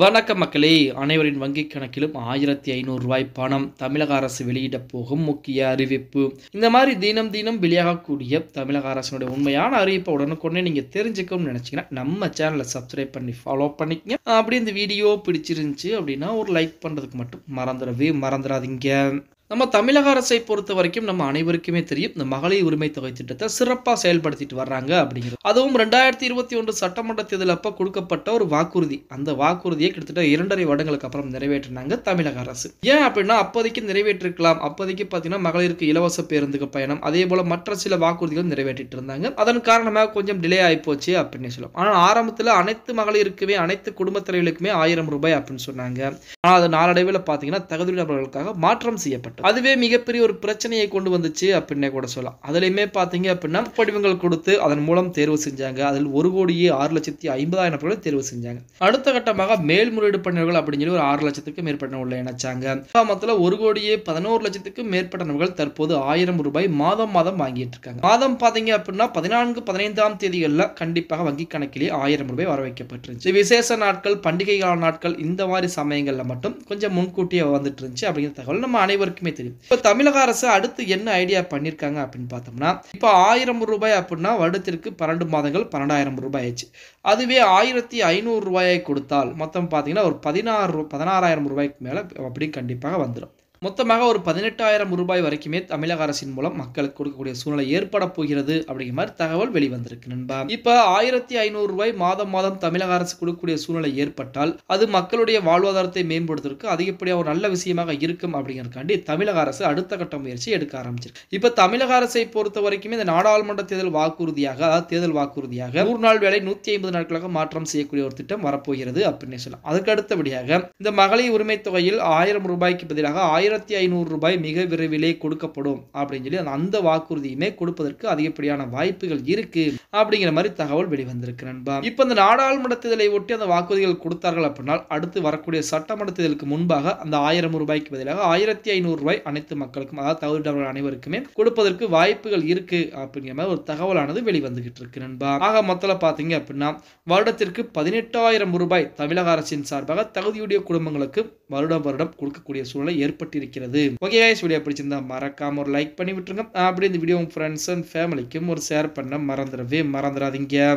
வணக்க மக்களே அனைவரின் வங்கிக் கணக்கிலும் ஆயிரத்தி ஐநூறு ரூபாய் பணம் தமிழக அரசு வெளியிட போகும் முக்கிய அறிவிப்பு இந்த மாதிரி தினம் தினம் வெளியாகக்கூடிய தமிழக அரசினுடைய உண்மையான அறிவிப்பை உடனுக்குடனே நீங்கள் தெரிஞ்சுக்கணும்னு நினச்சிங்கன்னா நம்ம சேனலை சப்ஸ்கிரைப் பண்ணி ஃபாலோ பண்ணிக்கங்க அப்படி இந்த வீடியோ பிடிச்சிருந்துச்சு அப்படின்னா ஒரு லைக் பண்ணுறதுக்கு மட்டும் மறந்துடவே மறந்துடாதீங்க நம்ம தமிழக அரசை பொறுத்த வரைக்கும் நம்ம அனைவருக்குமே தெரியும் இந்த மகளிர் உரிமை தொகை திட்டத்தை சிறப்பாக செயல்படுத்திட்டு வர்றாங்க அப்படிங்கிறது அதுவும் ரெண்டாயிரத்தி இருபத்தி ஒன்று சட்டமன்ற தேர்தல் அப்போ கொடுக்கப்பட்ட ஒரு வாக்குறுதி அந்த வாக்குறுதியை கிட்டத்தட்ட இரண்டரை வருடங்களுக்கு அப்புறம் நிறைவேற்றினாங்க தமிழக அரசு ஏன் அப்படின்னா அப்போதைக்கு நிறைவேற்றிருக்கலாம் அப்போதைக்கு பார்த்தீங்கன்னா மகளிருக்கு இலவச பேருந்துக்கு பயணம் அதே போல மற்ற சில வாக்குறுதிகளும் நிறைவேற்றிட்டு இருந்தாங்க அதன் காரணமாக கொஞ்சம் டிலே ஆகி போச்சு அப்படின்னு சொல்லலாம் ஆனால் ஆரம்பத்தில் அனைத்து மகளிருக்குமே அனைத்து குடும்பத் தலைவர்களுக்குமே ஆயிரம் ரூபாய் அப்படின்னு சொன்னாங்க ஆனால் அது நாளடைவில் பார்த்தீங்கன்னா தகுதியுள்ளவர்களுக்காக மாற்றம் செய்யப்பட்டது ஏற்பட்டது அதுவே மிகப்பெரிய ஒரு பிரச்சனையை கொண்டு வந்துச்சு அப்படின்னே கூட சொல்லலாம் அதுலையுமே பார்த்தீங்க அப்படின்னா படிவங்கள் கொடுத்து அதன் மூலம் தேர்வு செஞ்சாங்க அதில் ஒரு கோடியே ஆறு லட்சத்தி ஐம்பதாயிரம் பேர்களை தேர்வு செஞ்சாங்க அடுத்த கட்டமாக மேல்முறையீடு பண்ணவர்கள் அப்படின்னு சொல்லி ஒரு ஆறு லட்சத்துக்கு மேற்பட்ட உள்ள இணைச்சாங்க மொத்தத்தில் ஒரு கோடியே பதினோரு லட்சத்துக்கும் மேற்பட்ட நபர்கள் தற்போது ஆயிரம் ரூபாய் மாதம் மாதம் வாங்கிட்டு இருக்காங்க மாதம் பார்த்தீங்க அப்படின்னா பதினான்கு பதினைந்தாம் தேதிகளில் கண்டிப்பாக வங்கி கணக்கிலே ஆயிரம் ரூபாய் வர வைக்கப்பட்டிருந்துச்சு விசேஷ நாட்கள் பண்டிகை கால நாட்கள் இந்த மாதிரி சமயங்களில் மட்டும் கொஞ்சம் முன்கூட்டியே வந்துட்டு இருந்துச்சு அப்படிங்கிற தகவல் நம்ம அனைவருக்கும் எல்லாருக்குமே தெரியும் இப்போ தமிழக அரசு அடுத்து என்ன ஐடியா பண்ணியிருக்காங்க அப்படின்னு பார்த்தோம்னா இப்போ ஆயிரம் ரூபாய் அப்படின்னா வருடத்திற்கு பன்னெண்டு மாதங்கள் பன்னெண்டாயிரம் ரூபாய் ஆச்சு அதுவே ஆயிரத்தி ஐநூறு ரூபாயை கொடுத்தால் மொத்தம் பார்த்தீங்கன்னா ஒரு பதினாறு பதினாறாயிரம் ரூபாய்க்கு மேலே அப்படி கண்டிப்பாக வந்துடும் மொத்தமாக ஒரு பதினெட்டாயிரம் ரூபாய் வரைக்குமே தமிழக அரசின் மூலம் மக்களுக்கு கொடுக்கக்கூடிய சூழ்நிலை ஏற்பட போகிறது அப்படிங்கிற மாதிரி தகவல் வெளிவந்திருக்கு நண்பா இப்ப ஆயிரத்தி ஐநூறு ரூபாய் மாதம் மாதம் தமிழக அரசு கொடுக்கக்கூடிய சூழ்நிலை ஏற்பட்டால் அது மக்களுடைய வாழ்வாதாரத்தை மேம்படுத்துவதற்கு அதிகப்படியாக ஒரு நல்ல விஷயமாக இருக்கும் அப்படிங்கிறக்காண்டி தமிழக அரசு அடுத்த கட்ட முயற்சி எடுக்க ஆரம்பிச்சிருக்கு இப்ப தமிழக அரசை பொறுத்த வரைக்குமே இந்த நாடாளுமன்ற தேர்தல் வாக்குறுதியாக அதாவது தேர்தல் வாக்குறுதியாக நூறு நாள் வேலை நூத்தி ஐம்பது நாட்களாக மாற்றம் செய்யக்கூடிய ஒரு திட்டம் வரப்போகிறது அப்படின்னு சொல்லலாம் அதுக்கு அடுத்தபடியாக இந்த மகளிர் உரிமை தொகையில் ஆயிரம் ரூபாய்க்கு பதிலாக ஆயிரம் ஆயிரத்தி ஐநூறு ரூபாய் மிக விரைவிலே கொடுக்கப்படும் அப்படின்னு சொல்லி அந்த வாக்குறுதியுமே கொடுப்பதற்கு அதிகப்படியான வாய்ப்புகள் இருக்கு அப்படிங்கிற மாதிரி தகவல் வெளிவந்திருக்கு நண்பா இப்ப இந்த நாடாளுமன்ற தேர்தலை ஒட்டி அந்த வாக்குறுதிகள் கொடுத்தார்கள் அப்படின்னா அடுத்து வரக்கூடிய சட்டமன்ற தேர்தலுக்கு முன்பாக அந்த ஆயிரம் ரூபாய்க்கு பதிலாக ஆயிரத்தி ஐநூறு ரூபாய் அனைத்து மக்களுக்கும் அதாவது தகுதியாளர்கள் அனைவருக்குமே கொடுப்பதற்கு வாய்ப்புகள் இருக்கு அப்படிங்கிற மாதிரி ஒரு தகவலானது வெளிவந்துகிட்டு இருக்கு நண்பா ஆக மொத்தம் பாத்தீங்க அப்படின்னா வருடத்திற்கு பதினெட்டாயிரம் ரூபாய் தமிழக அரசின் சார்பாக தகுதியுடைய குடும்பங்களுக்கு வருடம் வருடம் கொடுக்கக்கூடிய சூழலை ஏற்பட்டு பட்டிருக்கிறது ஓகே கைஸ் வீடியோ பிடிச்சிருந்தா மறக்காம ஒரு லைக் பண்ணி விட்டுருங்க அப்படி இந்த வீடியோ உங்க ஃப்ரெண்ட்ஸ் அண்ட் ஃபேமிலிக்கும் ஒரு ஷேர் பண்ண மறந்துடவே மறந்துடாதீங்க